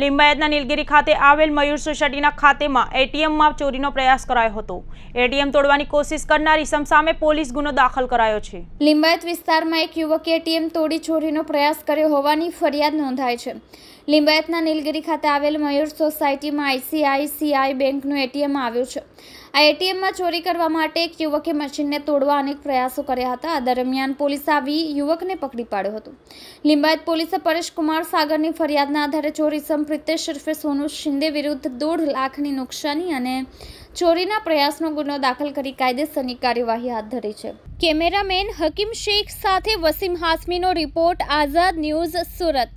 લિંબાયતના નીલગીરી ખાતે આવેલ મયુર સોસાયટીના ખાતેમાં એટીએમમાં ચોરીનો પ્રયાસ કરાયો હતો એટીએમ તોડવાની કોશિશ કરનાર ઇસમ સામે પોલીસ ગુનો દાખલ કરાયો છે લિંબાયત વિસ્તારમાં એક યુવકે એટીએમ તોડી ચોરીનો પ્રયાસ કર્યો હોવાની ફરિયાદ નોંધાય છે લિંબાયતના નીલગીરી ખાતે આવેલ મયુર સોસાયટીમાં આઈસીઆઈસીઆઈ બેંકનું એટીએમ આવ્યું છે આ એટીએમમાં ચોરી કરવા માટે એક યુવકે મશીનને તોડવા અનેક પ્રયાસો કર્યા હતા આ દરમિયાન પોલીસ આવી યુવકને પકડી પાડ્યો હતો લિંબાયત પોલીસે પરેશ કુમાર સાગરની ફરિયાદના આધારે ચોરી પ્રથમ પ્રિતેશ ઉર્ફે સોનુ શિંદે વિરુદ્ધ દોઢ લાખની નુકસાની અને ચોરીના પ્રયાસનો ગુનો દાખલ કરી કાયદેસરની કાર્યવાહી હાથ ધરી છે કેમેરામેન હકીમ શેખ સાથે વસીમ હાસમીનો રિપોર્ટ આઝાદ ન્યૂઝ સુરત